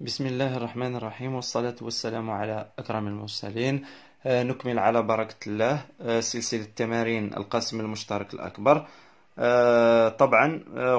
بسم الله الرحمن الرحيم والصلاة والسلام على أكرم المرسلين آه، نكمل على بركة الله آه، سلسلة تمارين القاسم المشترك الأكبر آه، طبعا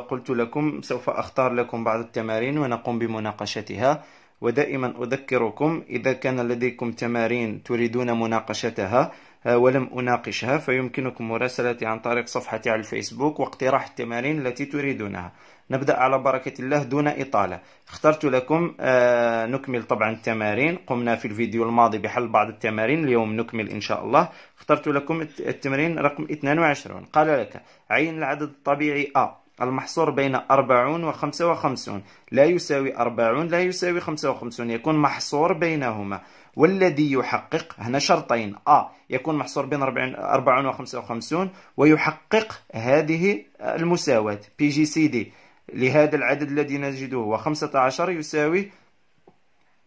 قلت لكم سوف أختار لكم بعض التمارين ونقوم بمناقشتها ودائما أذكركم إذا كان لديكم تمارين تريدون مناقشتها آه، ولم أناقشها فيمكنكم مراسلتي عن طريق صفحتي على الفيسبوك واقتراح التمارين التي تريدونها نبدأ على بركة الله دون إطالة اخترت لكم آه، نكمل طبعا التمارين قمنا في الفيديو الماضي بحل بعض التمارين اليوم نكمل إن شاء الله اخترت لكم التمرين رقم 22 قال لك عين العدد الطبيعي A المحصور بين 40 و 55 لا يساوي 40 لا يساوي 55 يكون محصور بينهما والذي يحقق هنا شرطين أ يكون محصور بين 40 و 55 ويحقق هذه المساواة بي جي سي دي لهذا العدد الذي نجده هو 15 يساوي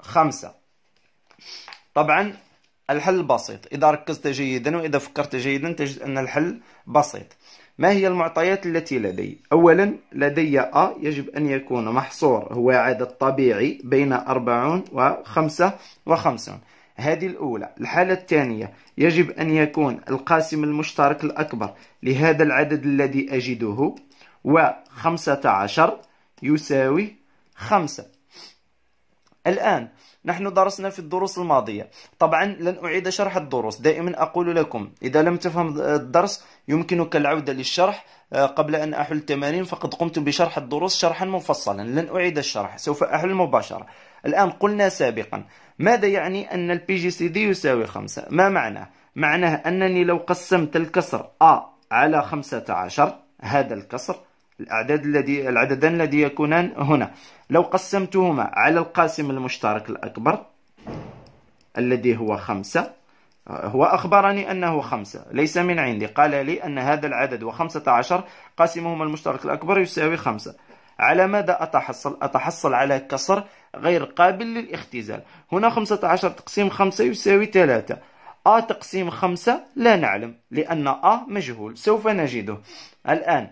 5 طبعا الحل بسيط إذا ركزت جيدا وإذا فكرت جيدا تجد أن الحل بسيط ما هي المعطيات التي لدي؟ أولا لدي أ يجب أن يكون محصور هو عدد طبيعي بين 40 و 55 هذه الأولى الحالة الثانية يجب أن يكون القاسم المشترك الأكبر لهذا العدد الذي أجده و 15 يساوي 5 الآن نحن درسنا في الدروس الماضية طبعا لن أعيد شرح الدروس دائما أقول لكم إذا لم تفهم الدرس يمكنك العودة للشرح آه، قبل أن أحل التمارين فقد قمت بشرح الدروس شرحا مفصلا لن أعيد الشرح سوف أحل مباشرة الآن قلنا سابقا ماذا يعني أن البي جي سي دي يساوي خمسة ما معناه معناه أنني لو قسمت الكسر أ على 15 هذا الكسر الأعداد الذي العددان الذي يكونان هنا لو قسمتهما على القاسم المشترك الأكبر الذي هو خمسة هو أخبرني أنه خمسة ليس من عندي قال لي أن هذا العدد وخمسة عشر قاسمهما المشترك الأكبر يساوي خمسة على ماذا أتحصل؟ أتحصل على كسر غير قابل للاختزال هنا خمسة عشر تقسيم خمسة يساوي ثلاثة أ تقسيم خمسة لا نعلم لأن أ مجهول سوف نجده الآن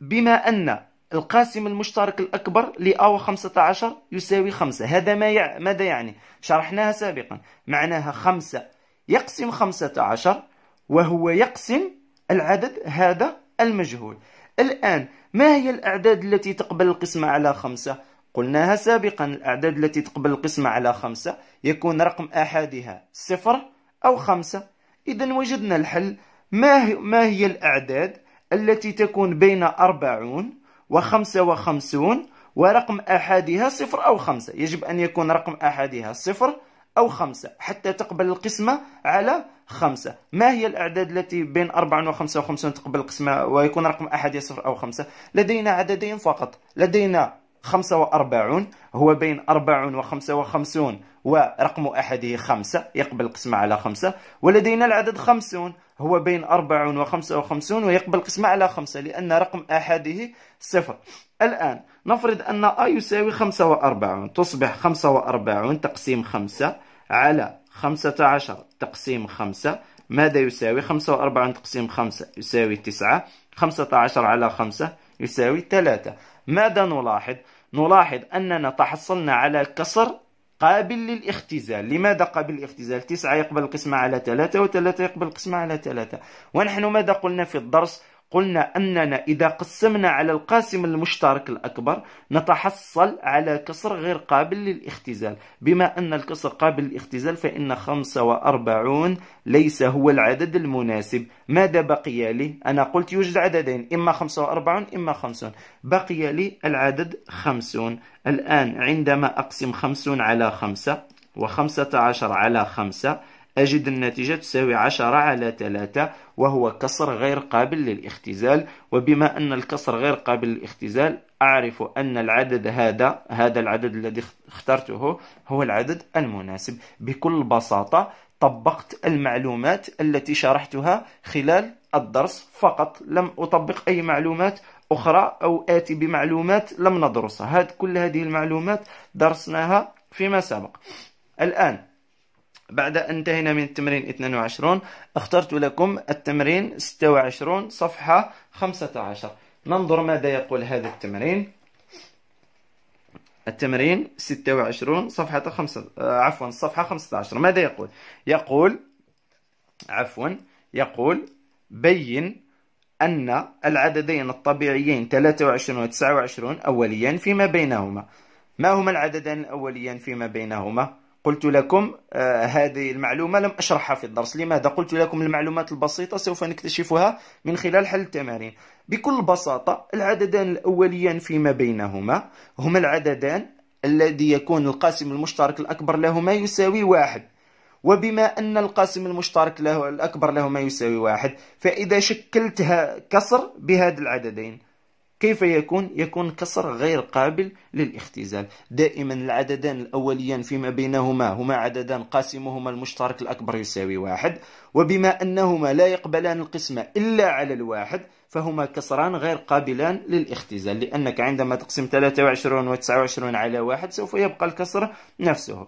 بما أن القاسم المشترك الأكبر أو 15 يساوي 5 هذا ما يع... ماذا يعني؟ شرحناها سابقا معناها 5 يقسم 15 وهو يقسم العدد هذا المجهول الآن ما هي الأعداد التي تقبل القسمة على 5 قلناها سابقا الأعداد التي تقبل القسمة على 5 يكون رقم أحدها صفر أو 5 إذا وجدنا الحل ما ما هي الأعداد التي تكون بين أربعون وخمسة وخمسون ورقم أحدها صفر أو خمسة يجب أن يكون رقم أحدها صفر أو خمسة حتى تقبل القسمة على خمسة ما هي الأعداد التي بين أربعة وخمسة وخمسون تقبل القسمة ويكون رقم أحدها صفر أو خمسة لدينا عددين فقط لدينا 45 هو بين 40 و55 ورقم أحده 5 يقبل قسمة على 5 ولدينا العدد 50 هو بين 40 و55 ويقبل قسمة على 5 لأن رقم أحده صفر الآن نفرض أن أ يساوي 45 تصبح 45 تقسيم 5 على 15 تقسيم 5 ماذا يساوي 45 تقسيم 5 يساوي 9 15 على 5 يساوي 3 ماذا نلاحظ؟ نلاحظ أننا تحصلنا على كسر قابل للاختزال لماذا قابل للاختزال؟ 9 يقبل القسمة على 3 و3 يقبل القسمة على 3 ونحن ماذا قلنا في الدرس؟ قلنا أننا إذا قسمنا على القاسم المشترك الأكبر نتحصل على كسر غير قابل للاختزال بما أن الكسر قابل للاختزال فإن 45 ليس هو العدد المناسب ماذا بقي لي؟ أنا قلت يوجد عددين إما 45 إما 50 بقي لي العدد 50 الآن عندما أقسم 50 على 5 و15 على 5 أجد النتيجة تساوي 10 على 3 وهو كسر غير قابل للاختزال وبما أن الكسر غير قابل للاختزال أعرف أن العدد هذا هذا العدد الذي اخترته هو العدد المناسب بكل بساطة طبقت المعلومات التي شرحتها خلال الدرس فقط لم أطبق أي معلومات أخرى أو آتي بمعلومات لم ندرسها هاد كل هذه المعلومات درسناها فيما سبق الآن بعد أن انتهينا من التمرين 22 اخترت لكم التمرين 26 صفحة 15 ننظر ماذا يقول هذا التمرين التمرين 26 صفحة 5 آه، عفوا صفحة 15 ماذا يقول يقول عفوا يقول بين أن العددين الطبيعيين 23 و 29 أوليان فيما بينهما ما هما العددان الأوليان فيما بينهما قلت لكم آه، هذه المعلومة لم أشرحها في الدرس لماذا قلت لكم المعلومات البسيطة سوف نكتشفها من خلال حل التمارين بكل بساطة العددان الأوليان فيما بينهما هما العددان الذي يكون القاسم المشترك الأكبر لهما يساوي واحد وبما أن القاسم المشترك له الأكبر لهما يساوي واحد فإذا شكلتها كسر بهذا العددين كيف يكون؟ يكون كسر غير قابل للاختزال دائما العددان الأوليان فيما بينهما هما عددان قاسمهما المشترك الأكبر يساوي واحد وبما أنهما لا يقبلان القسمة إلا على الواحد فهما كسران غير قابلان للاختزال لأنك عندما تقسم 23 و 29 على واحد سوف يبقى الكسر نفسه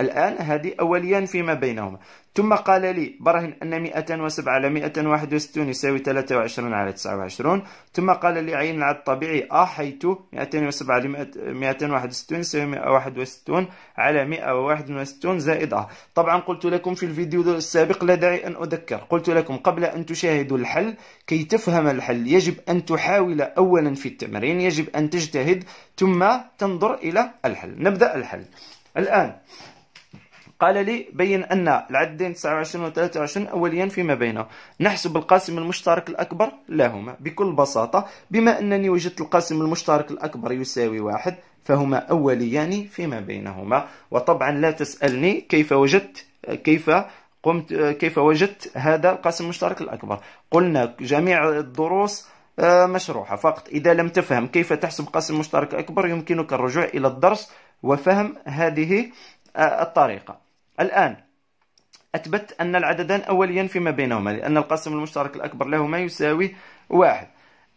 الآن هذه أوليان فيما بينهما ثم قال لي برهن أن 207 على 161 يساوي 23 على 29 ثم قال لي عين العدد الطبيعي أ حيث 207 على 161 يساوي 161 على 161 زائد أ آه. طبعا قلت لكم في الفيديو السابق لا داعي أن أذكر قلت لكم قبل أن تشاهدوا الحل كي تفهم الحل يجب أن تحاول أولا في التمرين يجب أن تجتهد ثم تنظر إلى الحل نبدأ الحل الآن قال لي بين أن العددين 29 و 23 أوليا فيما بينهم نحسب القاسم المشترك الأكبر لهما بكل بساطة بما أنني وجدت القاسم المشترك الأكبر يساوي واحد فهما أوليان فيما بينهما وطبعا لا تسألني كيف وجدت كيف قمت كيف وجدت هذا القاسم المشترك الأكبر قلنا جميع الدروس آه، مشروحة فقط إذا لم تفهم كيف تحسب قاسم مشترك أكبر يمكنك الرجوع إلى الدرس وفهم هذه آه، الطريقة الآن أثبت أن العددان أوليا فيما بينهما لأن القسم المشترك الأكبر لهما يساوي واحد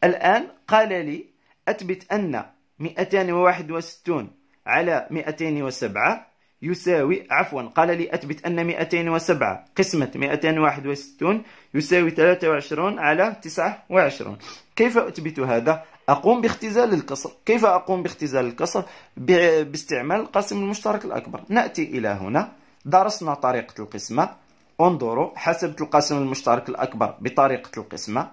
الآن قال لي أثبت أن 261 على 207 يساوي عفوا قال لي أثبت أن 207 قسمة 261 يساوي 23 على 29 كيف أثبت هذا؟ أقوم باختزال الكسر كيف أقوم باختزال الكسر؟ باستعمال القاسم المشترك الأكبر نأتي إلى هنا درسنا طريقة القسمة انظروا حسبت القاسم المشترك الأكبر بطريقة القسمة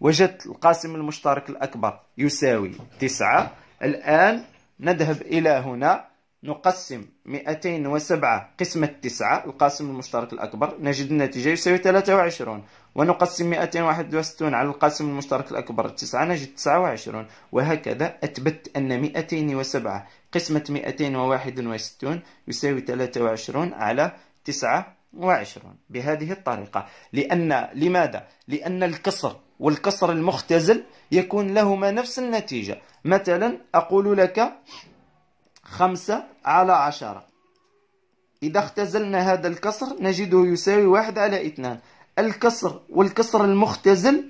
وجدت القاسم المشترك الأكبر يساوي تسعة الآن نذهب إلى هنا نقسم 207 قسمة 9 القاسم المشترك الأكبر نجد النتيجة يساوي 23 ونقسم 261 على القاسم المشترك الأكبر 9 نجد 29 وهكذا أثبت أن 207 قسمة 261 يساوي 23 على 29 بهذه الطريقة لأن لماذا؟ لأن الكسر والكسر المختزل يكون لهما نفس النتيجة مثلا أقول لك 5 على 10 إذا اختزلنا هذا الكسر نجده يساوي 1 على 2 الكسر والكسر المختزل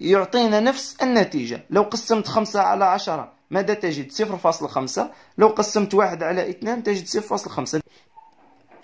يعطينا نفس النتيجة لو قسمت خمسة على عشرة ماذا تجد صفر فاصل خمسة لو قسمت واحد على اثنان تجد صفر فاصل خمسة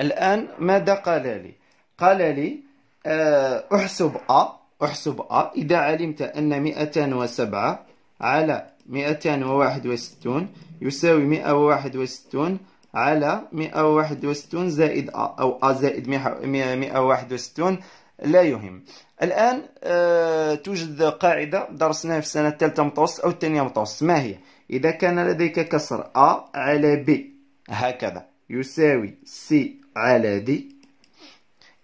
الآن ماذا قال لي قال لي آه، أحسب أ أحسب أ إذا علمت أن 207 على 261 يساوي 161 على 161 زائد أ أو أ زائد 161 لا يهم الآن آه، توجد قاعدة درسناها في السنة الثالثة متوسط أو الثانية متوسط ما هي إذا كان لديك كسر ا على ب هكذا يساوي سي على دي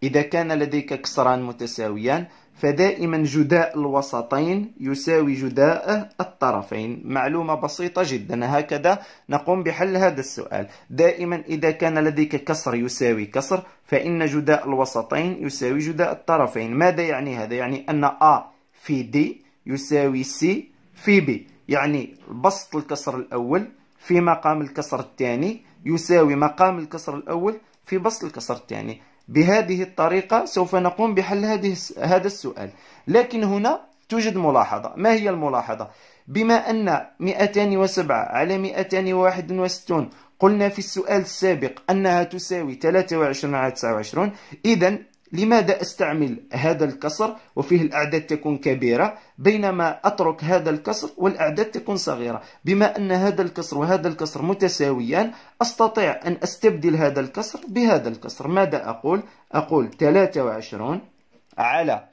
إذا كان لديك كسران متساويان فدائما جداء الوسطين يساوي جداء الطرفين معلومة بسيطة جدا هكذا نقوم بحل هذا السؤال دائما إذا كان لديك كسر يساوي كسر فإن جداء الوسطين يساوي جداء الطرفين ماذا يعني هذا؟ يعني أن A في D يساوي C في B يعني بسط الكسر الأول في مقام الكسر الثاني يساوي مقام الكسر الأول في بسط الكسر الثاني بهذه الطريقة سوف نقوم بحل هذه هذا السؤال لكن هنا توجد ملاحظة ما هي الملاحظة؟ بما أن 207 على 261 قلنا في السؤال السابق أنها تساوي 23 على 29 إذا لماذا أستعمل هذا الكسر وفيه الأعداد تكون كبيرة بينما أترك هذا الكسر والأعداد تكون صغيرة بما أن هذا الكسر وهذا الكسر متساويان أستطيع أن أستبدل هذا الكسر بهذا الكسر ماذا أقول؟ أقول 23 على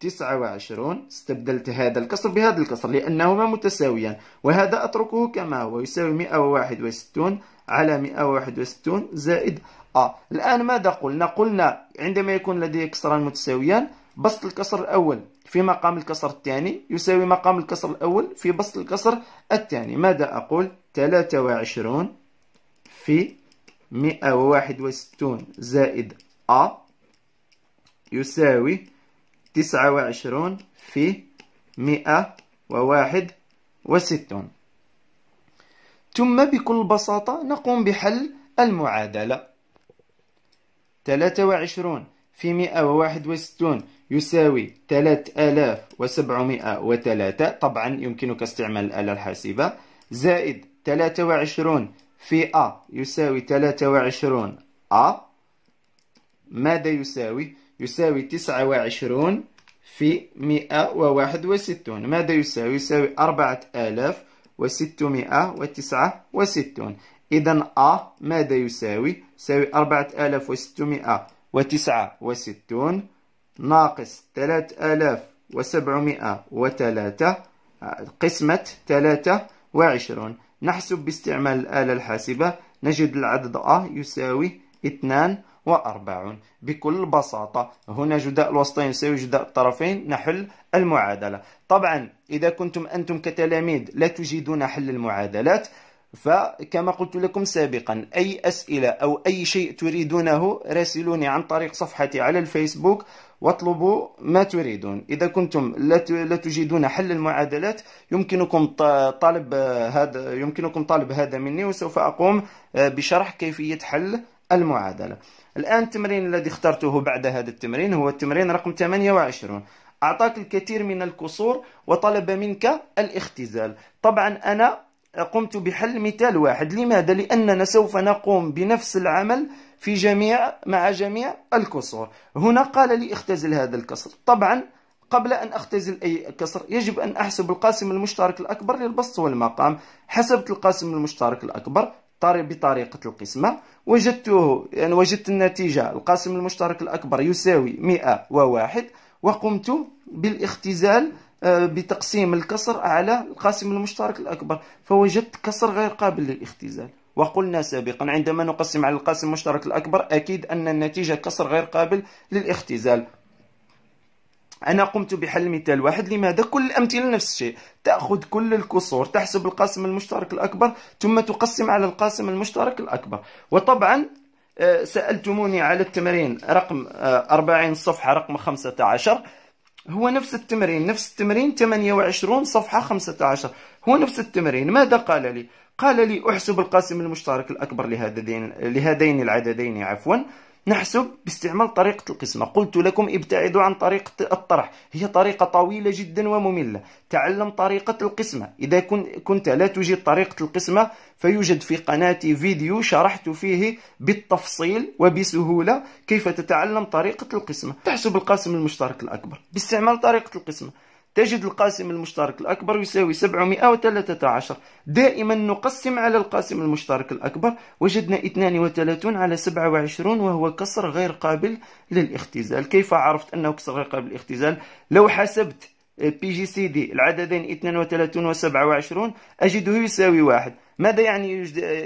29 استبدلت هذا الكسر بهذا الكسر لأنهما متساويان وهذا أتركه كما هو يساوي 161 على 161 زائد آه. الآن ماذا قلنا قلنا عندما يكون لدي كسران متساويان بسط الكسر الأول في مقام الكسر الثاني يساوي مقام الكسر الأول في بسط الكسر الثاني ماذا أقول 23 في 161 زائد أ يساوي 29 في 161 ثم بكل بساطة نقوم بحل المعادلة ثلاثة وعشرون في مئة وواحد وستون يساوي ثلاث آلاف وسبعمائة وتلاتة طبعا يمكنك استعمال الآلة الحاسبة زائد ثلاثة وعشرون في أ يساوي ثلاثة وعشرون أ ماذا يساوي؟ يساوي تسعة وعشرون في مئة وواحد وستون ماذا يساوي؟ يساوي أربعة آلاف وستمائة وتسعة وستون إذا أ ماذا يساوي؟ يساوي أربعة آلاف وستمائة وتسعة وستون ناقص ثلاث آلاف وسبعمائة وثلاثة آه، قسمة ثلاثة وعشرون نحسب باستعمال الآلة الحاسبة نجد العدد أ يساوي اثنان وأربعون بكل بساطة هنا جداء الوسطين يساوي جداء الطرفين نحل المعادلة طبعا إذا كنتم أنتم كتلاميذ لا تجيدون حل المعادلات فكما قلت لكم سابقا أي أسئلة أو أي شيء تريدونه راسلوني عن طريق صفحتي على الفيسبوك واطلبوا ما تريدون إذا كنتم لا تجدون حل المعادلات يمكنكم طلب هذا يمكنكم طلب هذا مني وسوف أقوم بشرح كيفية حل المعادلة الآن التمرين الذي اخترته بعد هذا التمرين هو التمرين رقم 28 أعطاك الكثير من الكسور وطلب منك الاختزال طبعا أنا قمت بحل مثال واحد لماذا؟ لأننا سوف نقوم بنفس العمل في جميع مع جميع الكسور هنا قال لي اختزل هذا الكسر طبعا قبل أن أختزل أي كسر يجب أن أحسب القاسم المشترك الأكبر للبسط والمقام حسبت القاسم المشترك الأكبر بطريقة القسمة وجدته يعني وجدت النتيجة القاسم المشترك الأكبر يساوي 101 وقمت بالاختزال آه، بتقسيم الكسر على القاسم المشترك الأكبر فوجدت كسر غير قابل للاختزال وقلنا سابقا عندما نقسم على القاسم المشترك الأكبر أكيد أن النتيجة كسر غير قابل للاختزال أنا قمت بحل مثال واحد لماذا كل الأمثلة نفس الشيء تأخذ كل الكسور تحسب القاسم المشترك الأكبر ثم تقسم على القاسم المشترك الأكبر وطبعا آه، سألتموني على التمرين رقم 40 آه، صفحة رقم 15 هو نفس التمرين نفس التمرين 28 صفحة 15 هو نفس التمرين ماذا قال لي؟ قال لي احسب القاسم المشترك الأكبر لهذين العددين عفوا نحسب باستعمال طريقة القسمة قلت لكم ابتعدوا عن طريقة الطرح هي طريقة طويلة جدا ومملة تعلم طريقة القسمة إذا كنت لا تجد طريقة القسمة فيوجد في قناتي فيديو شرحت فيه بالتفصيل وبسهولة كيف تتعلم طريقة القسمة تحسب القاسم المشترك الأكبر باستعمال طريقة القسمة تجد القاسم المشترك الأكبر يساوي 713 دائما نقسم على القاسم المشترك الأكبر وجدنا 32 على 27 وهو كسر غير قابل للاختزال كيف عرفت أنه كسر غير قابل للاختزال لو حسبت بي جي سي دي العددين 32 و 27 أجده يساوي واحد ماذا يعني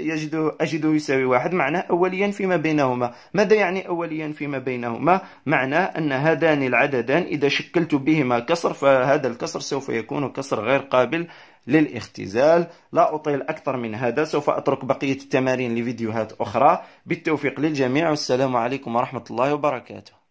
يجد أجده يساوي واحد معناه أوليا فيما بينهما ماذا يعني أوليا فيما بينهما معناه أن هذان العددان إذا شكلت بهما كسر فهذا الكسر سوف يكون كسر غير قابل للاختزال لا أطيل أكثر من هذا سوف أترك بقية التمارين لفيديوهات أخرى بالتوفيق للجميع والسلام عليكم ورحمة الله وبركاته